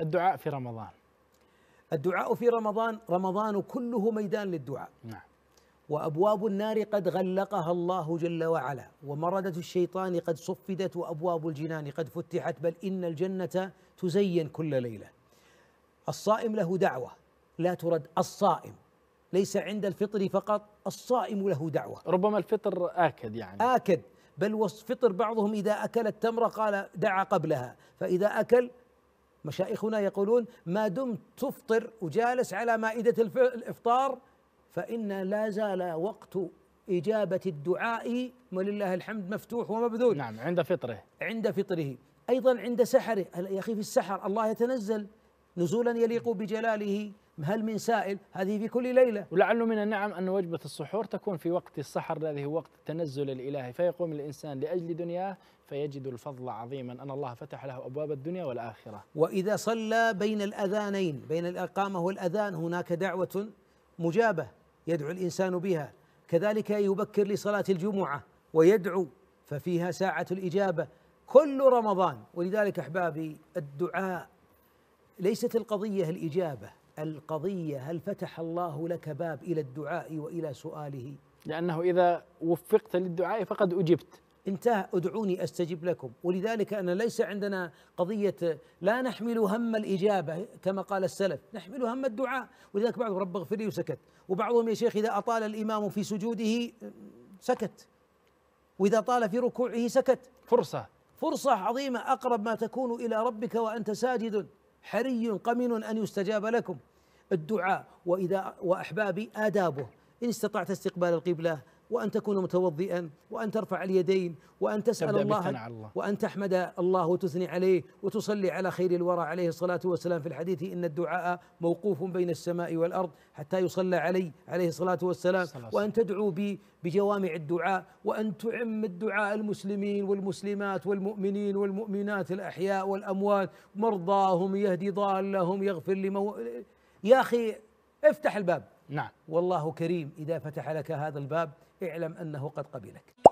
الدعاء في رمضان الدعاء في رمضان رمضان كله ميدان للدعاء نعم وابواب النار قد غلقها الله جل وعلا ومرده الشيطان قد صفدت وابواب الجنان قد فتحت بل ان الجنه تزين كل ليله الصائم له دعوه لا ترد الصائم ليس عند الفطر فقط الصائم له دعوه ربما الفطر اكد يعني اكد بل وصف فطر بعضهم اذا اكل التمره قال دعا قبلها فاذا اكل مشايخنا يقولون ما دمت تفطر وجالس على مائدة الإفطار فإن لا زال وقت إجابة الدعاء ولله الحمد مفتوح ومبذول نعم عند فطره عند فطره أيضا عند سحره يا أخي في السحر الله يتنزل نزولا يليق بجلاله هل من سائل هذه في كل ليلة ولعل من النعم أن وجبة السحور تكون في وقت السحر الذي هو وقت التنزل الإلهي فيقوم الإنسان لأجل دنياه فيجد الفضل عظيما أن الله فتح له أبواب الدنيا والآخرة وإذا صلى بين الأذانين بين الإقامة والأذان هناك دعوة مجابة يدعو الإنسان بها كذلك يبكر لصلاة الجمعة ويدعو ففيها ساعة الإجابة كل رمضان ولذلك أحبابي الدعاء ليست القضية الإجابة القضية هل فتح الله لك باب إلى الدعاء وإلى سؤاله لأنه إذا وفقت للدعاء فقد أجبت انتهى ادعوني أستجب لكم ولذلك أنا ليس عندنا قضية لا نحمل هم الإجابة كما قال السلف نحمل هم الدعاء ولذلك بعضهم رب اغفر لي وسكت وبعضهم يا شيخ إذا أطال الإمام في سجوده سكت وإذا طال في ركوعه سكت فرصة فرصة عظيمة أقرب ما تكون إلى ربك وأنت ساجد حري قمن أن يستجاب لكم الدعاء وإذا وأحبابي آدابه إن استطعت استقبال القبلة وأن تكون متوضئا وأن ترفع اليدين وأن تسأل الله, الله وأن تحمد الله وتثني عليه وتصلي على خير الورى عليه الصلاة والسلام في الحديث إن الدعاء موقوف بين السماء والأرض حتى يصلى علي عليه الصلاة والسلام وأن تدعو بي بجوامع الدعاء وأن تعم الدعاء المسلمين والمسلمات والمؤمنين والمؤمنات الأحياء والأموات مرضاهم يهدي ضالهم يغفر لمو... يا أخي افتح الباب نعم والله كريم إذا فتح لك هذا الباب اعلم أنه قد قبلك